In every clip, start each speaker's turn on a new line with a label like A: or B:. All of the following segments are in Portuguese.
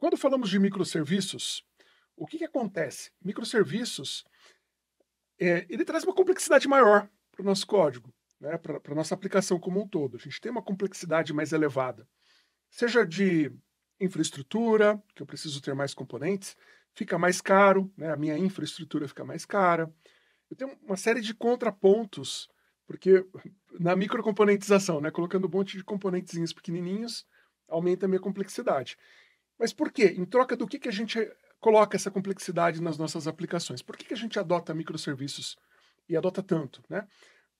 A: Quando falamos de microserviços, o que, que acontece? Microserviços, é, ele traz uma complexidade maior para o nosso código, né, para a nossa aplicação como um todo. A gente tem uma complexidade mais elevada, seja de infraestrutura, que eu preciso ter mais componentes, fica mais caro, né, a minha infraestrutura fica mais cara. Eu tenho uma série de contrapontos, porque na microcomponentização, né, colocando um monte de componentezinhos pequenininhos, aumenta a minha complexidade. Mas por quê? Em troca do que, que a gente coloca essa complexidade nas nossas aplicações? Por que, que a gente adota microserviços e adota tanto? Né?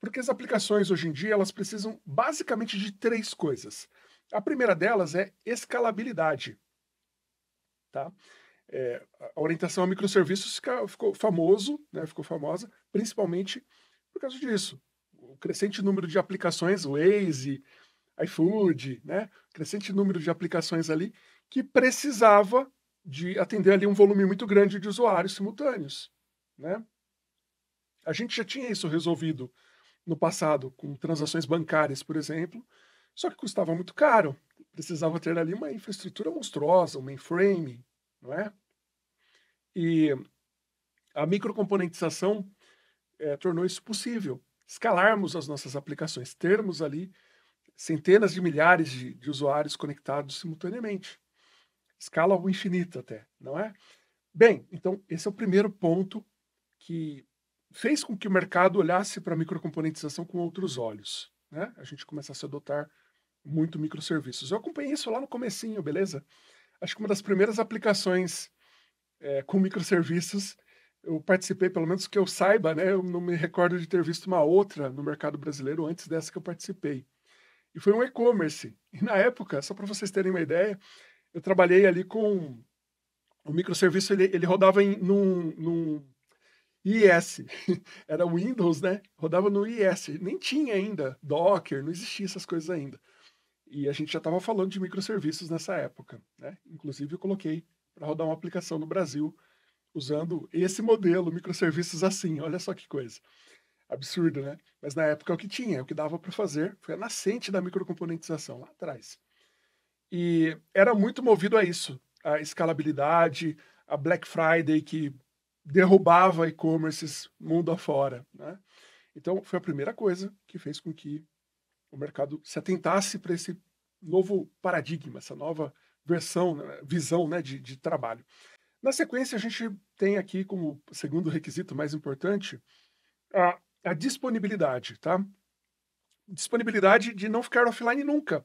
A: Porque as aplicações hoje em dia elas precisam basicamente de três coisas. A primeira delas é escalabilidade. Tá? É, a orientação a microserviços ficou famoso, né, ficou famosa, principalmente por causa disso. O crescente número de aplicações, Waze, iFood, né, crescente número de aplicações ali que precisava de atender ali um volume muito grande de usuários simultâneos. Né? A gente já tinha isso resolvido no passado com transações bancárias, por exemplo, só que custava muito caro. Precisava ter ali uma infraestrutura monstruosa, um mainframe, não é? E a microcomponentização é, tornou isso possível. Escalarmos as nossas aplicações, termos ali centenas de milhares de, de usuários conectados simultaneamente escala ao infinito até, não é? Bem, então esse é o primeiro ponto que fez com que o mercado olhasse para a microcomponentização com outros olhos, né? A gente começasse a adotar muito microserviços. Eu acompanhei isso lá no comecinho, beleza? Acho que uma das primeiras aplicações é, com microserviços, eu participei, pelo menos que eu saiba, né? Eu não me recordo de ter visto uma outra no mercado brasileiro antes dessa que eu participei. E foi um e-commerce. E na época, só para vocês terem uma ideia, eu trabalhei ali com o microserviço, ele, ele rodava em, num, num IS. Era Windows, né? Rodava no IS. Nem tinha ainda Docker, não existia essas coisas ainda. E a gente já estava falando de microserviços nessa época. Né? Inclusive, eu coloquei para rodar uma aplicação no Brasil usando esse modelo, microserviços assim. Olha só que coisa. Absurdo, né? Mas na época é o que tinha, é o que dava para fazer. Foi a nascente da microcomponentização lá atrás. E era muito movido a isso, a escalabilidade, a Black Friday que derrubava e commerce mundo afora. Né? Então, foi a primeira coisa que fez com que o mercado se atentasse para esse novo paradigma, essa nova versão, né, visão né, de, de trabalho. Na sequência, a gente tem aqui como segundo requisito mais importante a, a disponibilidade, tá? Disponibilidade de não ficar offline nunca.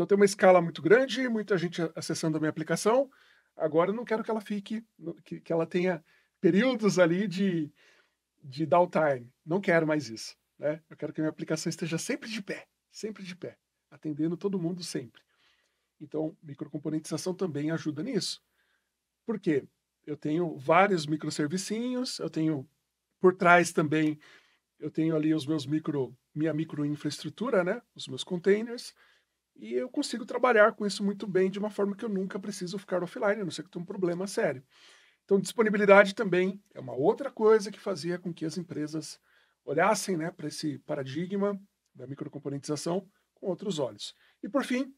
A: Então tem uma escala muito grande, muita gente acessando a minha aplicação. Agora eu não quero que ela fique, que, que ela tenha períodos ali de, de downtime. Não quero mais isso. Né? Eu quero que a minha aplicação esteja sempre de pé, sempre de pé, atendendo todo mundo sempre. Então, microcomponentização também ajuda nisso. Por quê? Eu tenho vários microservicinhos, eu tenho por trás também, eu tenho ali os meus micro, minha microinfraestrutura, né? Os meus containers, e eu consigo trabalhar com isso muito bem, de uma forma que eu nunca preciso ficar offline, a não ser que tenha um problema sério. Então, disponibilidade também é uma outra coisa que fazia com que as empresas olhassem né, para esse paradigma da microcomponentização com outros olhos. E, por fim,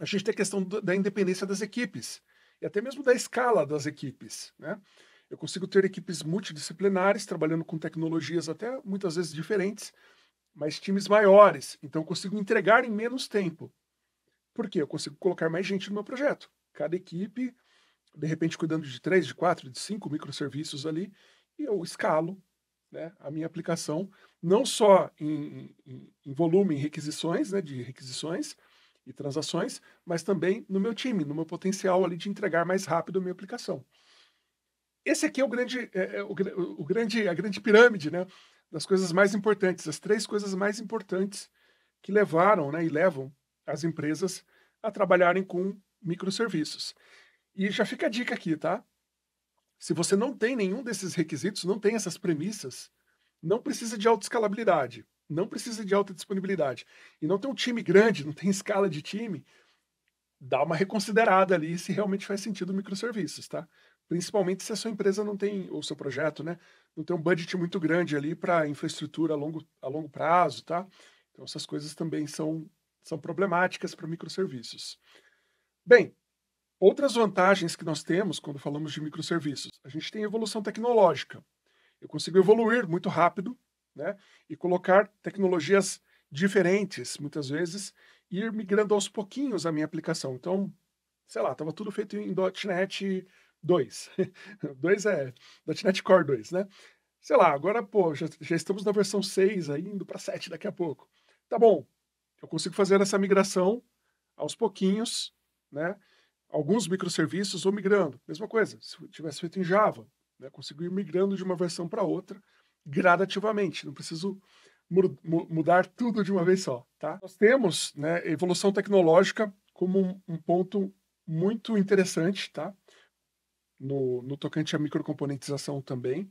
A: a gente tem a questão da independência das equipes, e até mesmo da escala das equipes. Né? Eu consigo ter equipes multidisciplinares, trabalhando com tecnologias até muitas vezes diferentes, mas times maiores. Então eu consigo entregar em menos tempo. Por quê? Eu consigo colocar mais gente no meu projeto. Cada equipe, de repente, cuidando de três, de quatro, de cinco microserviços ali, e eu escalo né, a minha aplicação, não só em, em, em volume, em requisições, né, de requisições e transações, mas também no meu time, no meu potencial ali de entregar mais rápido a minha aplicação. Esse aqui é o grande, é, é o, o grande, a grande pirâmide, né? das coisas mais importantes, as três coisas mais importantes que levaram né, e levam as empresas a trabalharem com microserviços. E já fica a dica aqui, tá? Se você não tem nenhum desses requisitos, não tem essas premissas, não precisa de alta escalabilidade, não precisa de alta disponibilidade e não tem um time grande, não tem escala de time, dá uma reconsiderada ali se realmente faz sentido microserviços, tá? principalmente se a sua empresa não tem, ou seu projeto, né, não tem um budget muito grande ali para infraestrutura a longo, a longo prazo, tá? Então, essas coisas também são, são problemáticas para microserviços. Bem, outras vantagens que nós temos quando falamos de microserviços, a gente tem evolução tecnológica. Eu consigo evoluir muito rápido, né, e colocar tecnologias diferentes, muitas vezes, e ir migrando aos pouquinhos a minha aplicação. Então, sei lá, estava tudo feito em .NET 2. 2 é .NET Core 2, né? Sei lá, agora, pô, já, já estamos na versão 6 aí, indo para 7 daqui a pouco. Tá bom, eu consigo fazer essa migração aos pouquinhos, né? Alguns microserviços ou migrando. Mesma coisa, se tivesse feito em Java, né? consigo ir migrando de uma versão para outra gradativamente, não preciso mudar tudo de uma vez só, tá? Nós temos né, evolução tecnológica como um ponto muito interessante, tá? no, no tocante à microcomponentização também,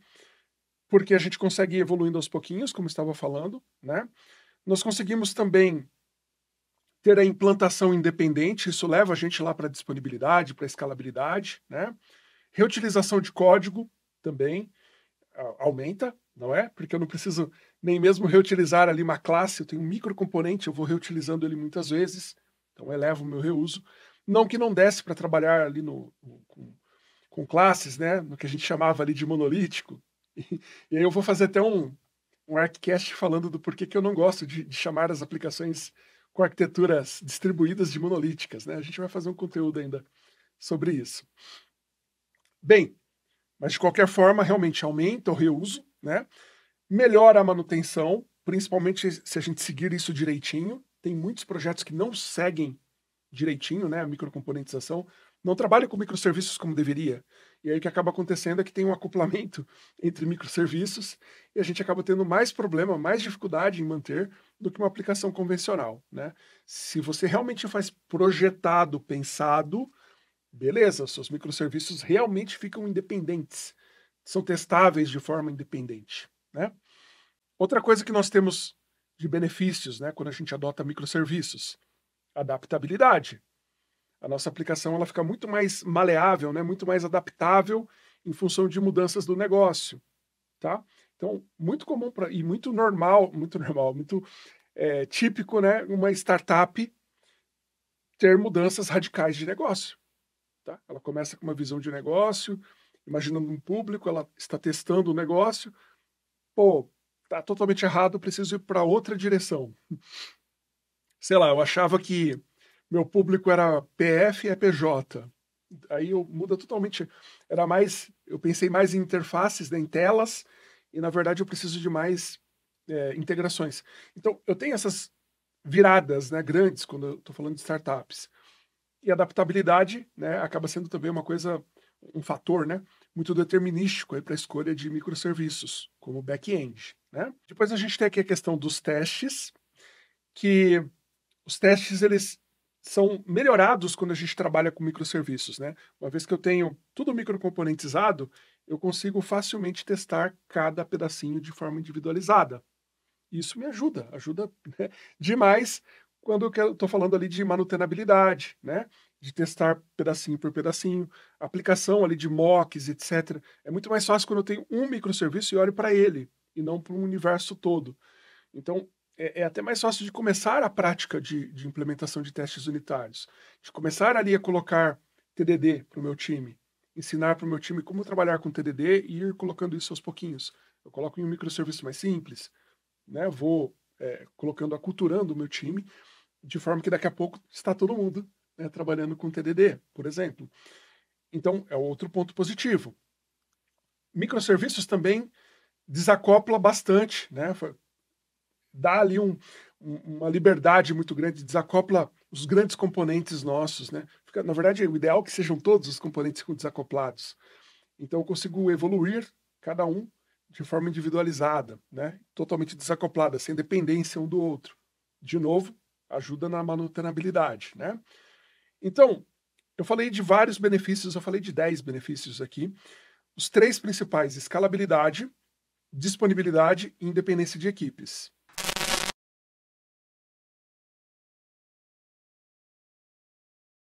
A: porque a gente consegue ir evoluindo aos pouquinhos, como estava falando, né? Nós conseguimos também ter a implantação independente, isso leva a gente lá para disponibilidade, para escalabilidade, né? Reutilização de código também aumenta, não é? Porque eu não preciso nem mesmo reutilizar ali uma classe, eu tenho um microcomponente, eu vou reutilizando ele muitas vezes, então eleva o meu reuso. Não que não desse para trabalhar ali no, no, com com classes, né? No que a gente chamava ali de monolítico. E, e aí eu vou fazer até um, um ArcCast falando do porquê que eu não gosto de, de, chamar as aplicações com arquiteturas distribuídas de monolíticas, né? A gente vai fazer um conteúdo ainda sobre isso. Bem, mas de qualquer forma, realmente aumenta o reuso, né? Melhora a manutenção, principalmente se a gente seguir isso direitinho. Tem muitos projetos que não seguem direitinho, né, a microcomponentização não trabalha com microserviços como deveria. E aí o que acaba acontecendo é que tem um acoplamento entre microserviços e a gente acaba tendo mais problema, mais dificuldade em manter do que uma aplicação convencional, né? Se você realmente faz projetado, pensado, beleza, seus microserviços realmente ficam independentes, são testáveis de forma independente, né? Outra coisa que nós temos de benefícios, né, quando a gente adota microserviços, adaptabilidade a nossa aplicação ela fica muito mais maleável, né? muito mais adaptável em função de mudanças do negócio. Tá? Então, muito comum pra, e muito normal, muito normal, muito é, típico, né? Uma startup ter mudanças radicais de negócio. Tá? Ela começa com uma visão de negócio, imaginando um público, ela está testando o negócio. Pô, tá totalmente errado, preciso ir para outra direção. Sei lá, eu achava que meu público era PF e EPJ. É aí eu muda totalmente. Era mais, eu pensei mais em interfaces, né, em telas, e na verdade eu preciso de mais é, integrações. Então eu tenho essas viradas, né, grandes quando eu estou falando de startups. E adaptabilidade, né, acaba sendo também uma coisa, um fator, né, muito determinístico para a escolha de microserviços, como back-end. Né? Depois a gente tem aqui a questão dos testes, que os testes eles são melhorados quando a gente trabalha com microserviços, né? Uma vez que eu tenho tudo microcomponentizado, eu consigo facilmente testar cada pedacinho de forma individualizada. Isso me ajuda, ajuda né? demais quando eu estou falando ali de manutenabilidade, né? De testar pedacinho por pedacinho, aplicação ali de mocks, etc. É muito mais fácil quando eu tenho um microserviço e olho para ele e não para o universo todo. Então, é, é, até mais fácil de começar a prática de, de implementação de testes unitários, de começar ali a colocar TDD para o meu time, ensinar para o meu time como trabalhar com TDD e ir colocando isso aos pouquinhos. Eu coloco em um microserviço mais simples, né? vou é, colocando, aculturando o meu time, de forma que daqui a pouco está todo mundo né, trabalhando com TDD, por exemplo. Então, é outro ponto positivo. Microserviços também desacopla bastante, né? dá ali um, uma liberdade muito grande, desacopla os grandes componentes nossos, né? na verdade, o ideal é que sejam todos os componentes desacoplados. Então, eu consigo evoluir cada um de forma individualizada, né? Totalmente desacoplada, sem dependência um do outro. De novo, ajuda na manutenabilidade, né? Então, eu falei de vários benefícios, eu falei de 10 benefícios aqui. Os três principais: escalabilidade, disponibilidade e independência de equipes.